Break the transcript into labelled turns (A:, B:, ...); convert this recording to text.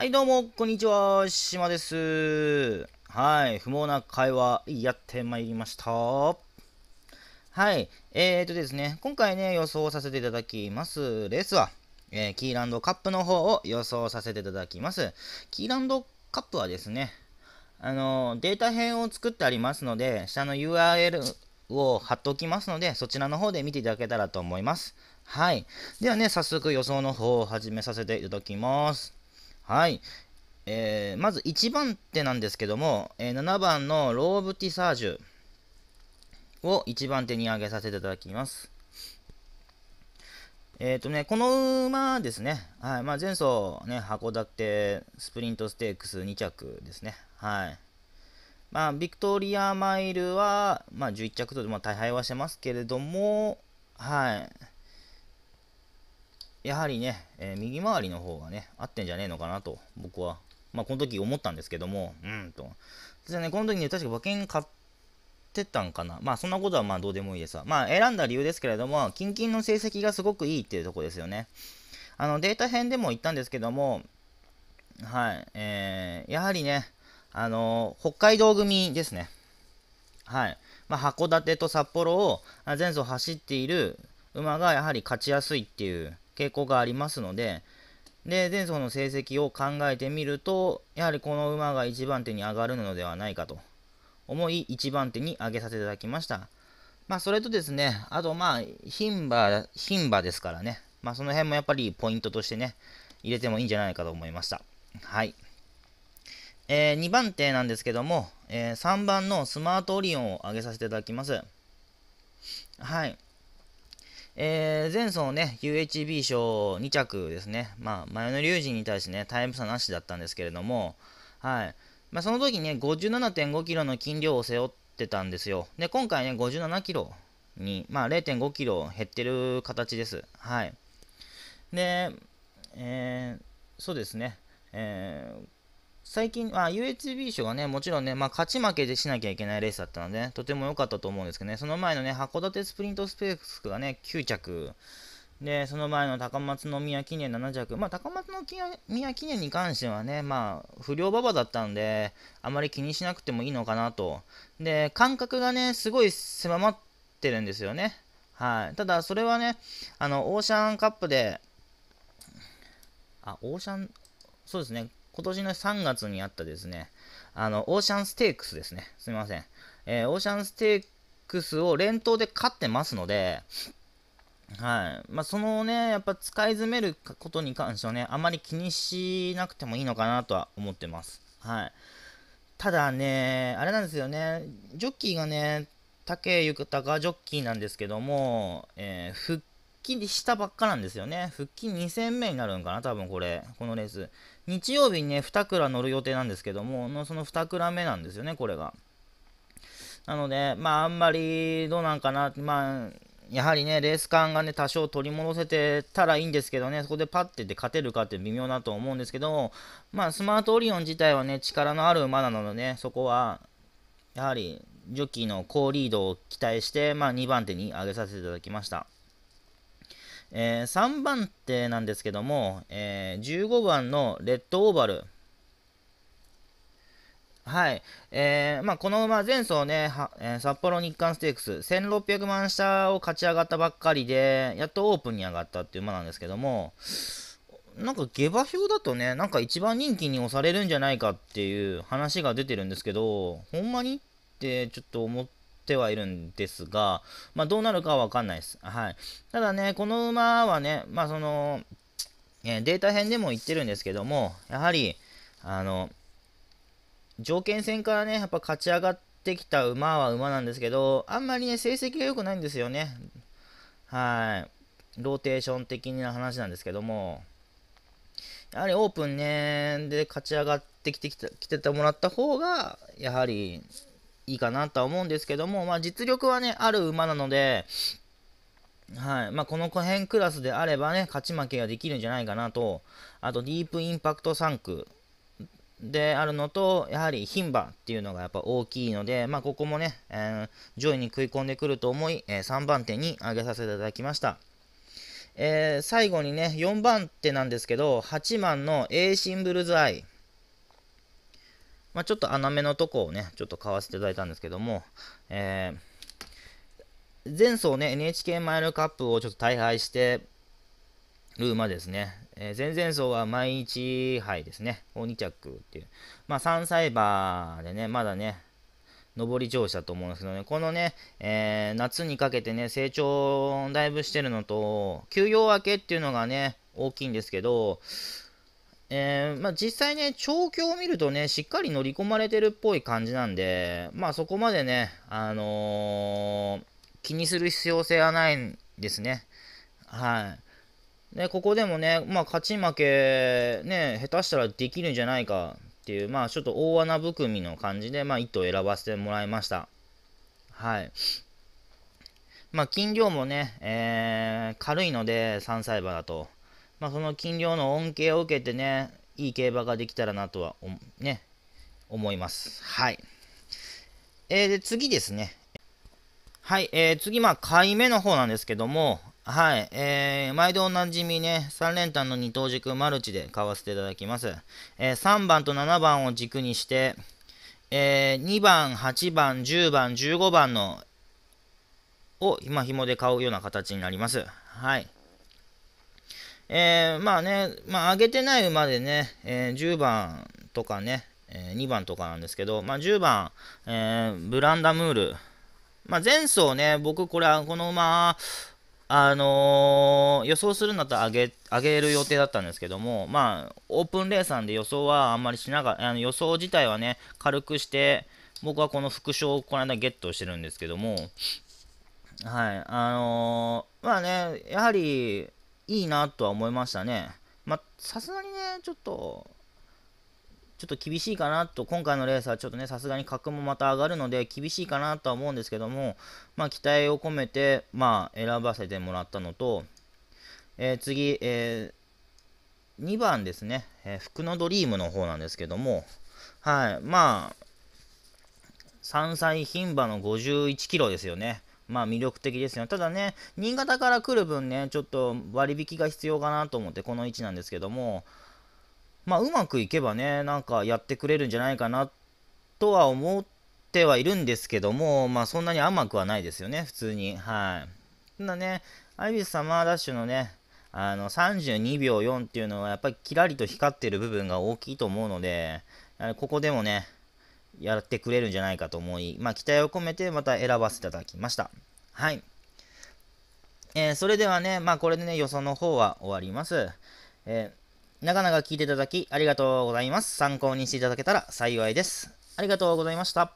A: はい、どうも、こんにちは、島です。はい、不毛な会話、やってまいりました。はい、えーとですね、今回ね、予想させていただきます。レースは、えー、キーランドカップの方を予想させていただきます。キーランドカップはですね、あの、データ編を作ってありますので、下の URL を貼っておきますので、そちらの方で見ていただけたらと思います。はい。ではね、早速予想の方を始めさせていただきます。はい。えー、まず1番手なんですけども、えー、7番のローブティサージュを1番手に挙げさせていただきます。えっ、ー、とね、この馬ですね、はいまあ、前走、ね、函館スプリントステークス2着ですね。はいまあ、ビクトリアマイルは、まあ、11着と、まあ、大敗はしてますけれども、はい、やはりね、えー、右回りの方がね、合ってんじゃねえのかなと、僕は、まあ、この時思ったんですけども、うんと。じゃね、この時に確か馬券買ってたんかな。まあ、そんなことはまあ、どうでもいいですわ。まあ、選んだ理由ですけれども、近々の成績がすごくいいっていうとこですよね。あの、データ編でも言ったんですけども、はい、えー、やはりね、あのー、北海道組ですね。はい。まあ、函館と札幌を前走走っている馬がやはり勝ちやすいっていう、傾向がありますので、で、前走の成績を考えてみると、やはりこの馬が1番手に上がるのではないかと思い、1番手に上げさせていただきました。まあ、それとですね、あとまあ、牝馬、牝馬ですからね、まあ、その辺もやっぱりポイントとしてね、入れてもいいんじゃないかと思いました。はい。えー、2番手なんですけども、えー、3番のスマートオリオンを上げさせていただきます。はい。えー、前走ね、UHB 賞2着ですね、まあ、前の龍神に対してね、タイム差なしだったんですけれども、はい。まあ、その時ね、57.5キロの斤量を背負ってたんですよ。で、今回ね、57キロに、まあ、0.5キロ減ってる形です。はい。で、えー、そうですね、えー最近、あ、UHB 賞はね、もちろんね、まあ、勝ち負けでしなきゃいけないレースだったので、ね、とても良かったと思うんですけどね、その前のね、函館スプリントスペースがね、9着、で、その前の高松宮記念7着、まあ、高松宮記念に関してはね、まあ、不良馬場だったんで、あまり気にしなくてもいいのかなと。で、間隔がね、すごい狭まってるんですよね。はい。ただ、それはね、あの、オーシャンカップで、あ、オーシャン、そうですね、今年の3月にあったですね、あの、オーシャンステークスですね。すみません。えー、オーシャンステークスを連投で勝ってますので、はい。まあ、そのね、やっぱ使い詰めることに関してはね、あまり気にしなくてもいいのかなとは思ってます。はい。ただね、あれなんですよね、ジョッキーがね、武豊ジョッキーなんですけども、えー、復帰したばっかなんですよね。復帰2戦目になるのかな、多分これ、このレース。日曜日にね、2蔵乗る予定なんですけども、のその2蔵目なんですよね、これが。なので、まあ、あんまりどうなんかな、まあ、やはりね、レース感がね、多少取り戻せてたらいいんですけどね、そこでパッてて勝てるかって微妙だと思うんですけど、まあ、スマートオリオン自体はね、力のある馬なのでね、そこは、やはり、ジョッキーの高リードを期待して、まあ、2番手に上げさせていただきました。えー、3番手なんですけども、えー、15番のレッドオーバル。はい。えー、まあ、この馬、前走ね、えー、札幌日刊ステークス、1600万下を勝ち上がったばっかりで、やっとオープンに上がったっていう馬なんですけども、なんか下馬評だとね、なんか一番人気に押されるんじゃないかっていう話が出てるんですけど、ほんまにってちょっと思って、ってはいるんですが、まあ、どうなるかは分かんないです。はい、ただね、この馬はね、まあ、その、えデータ編でも言ってるんですけども、やはり、あの、条件戦からね、やっぱ勝ち上がってきた馬は馬なんですけど、あんまりね、成績が良くないんですよね。はい。ローテーション的な話なんですけども、やはりオープンね、で勝ち上がってきてきた、来ててもらった方が、やはりいいかなとは思うんですけども、まあ、実力はね、ある馬なので、はいまあ、この辺クラスであればね、勝ち負けができるんじゃないかなと、あとディープインパクト3区であるのと、やはり牝馬っていうのがやっぱ大きいので、まあ、ここもね、えー、上位に食い込んでくると思い、えー、3番手に上げさせていただきました。えー、最後にね、4番手なんですけど、8番のエーシンブルズアイ。まあ、ちょっと穴目のとこをね、ちょっと買わせていただいたんですけども、えー、前走ね、NHK マイルカップをちょっと大敗してる馬ですね。えー、前々走は毎日杯ですね、を2着っていう。まあ、3歳馬でね、まだね、上り調子だと思うんですけどね、このね、えー、夏にかけてね、成長だいぶしてるのと、休養明けっていうのがね、大きいんですけど、えー、まあ、実際ね、調教を見るとね、しっかり乗り込まれてるっぽい感じなんで、まあそこまでね、あのー、気にする必要性はないんですね。はい。で、ここでもね、まあ勝ち負け、ね、下手したらできるんじゃないかっていう、まあちょっと大穴含みの感じで、まあ1頭選ばせてもらいました。はい。まあ金量もね、えー、軽いので、3歳馬だと。まあ、その金量の恩恵を受けてね、いい競馬ができたらなとは、ね、思います。はい。えー、で、次ですね。はい、えー、次、まあ、買い目の方なんですけども、はい、えー、毎度おなじみね、3連単の二等軸マルチで買わせていただきます。えー、3番と7番を軸にして、えー、2番、8番、10番、15番のを、まあ、紐で買うような形になります。はい。えー、まあね、まあ、上げてない馬でね、えー、10番とかね、えー、2番とかなんですけど、まあ、10番、えブランダムール、まあ、前走ね、僕、これ、この馬、あの予想するんだったら上げ上げる予定だったんですけども、まあ、オープンレーサーで予想はあんまりしながら、あの予想自体はね、軽くして、僕はこの副賞をこの間ゲットしてるんですけども、はい、あのまあね、やはり、いいなとは思いましたね。まさすがにね、ちょっと、ちょっと厳しいかなと、今回のレースはちょっとね、さすがに格もまた上がるので、厳しいかなとは思うんですけども、まあ、期待を込めて、まあ、選ばせてもらったのと、えー、次、えー、2番ですね、えー、福のドリームの方なんですけども、はい、まあ、山菜牝馬の51キロですよね。まあ魅力的ですよ。ただね、新潟から来る分ね、ちょっと割引が必要かなと思ってこの位置なんですけども、まあうまくいけばね、なんかやってくれるんじゃないかなとは思ってはいるんですけども、まあそんなに甘くはないですよね、普通に。はい。ただね、アイビスサマーダッシュのね、あの32秒4っていうのはやっぱりキラリと光ってる部分が大きいと思うので、ここでもね、やってくれるんじゃないかと思い、まあ、期待を込めてまた選ばせていただきました。はい。えー、それではね、まあ、これでね、予想の方は終わります。えー、なか聞いていただきありがとうございます。参考にしていただけたら幸いです。ありがとうございました。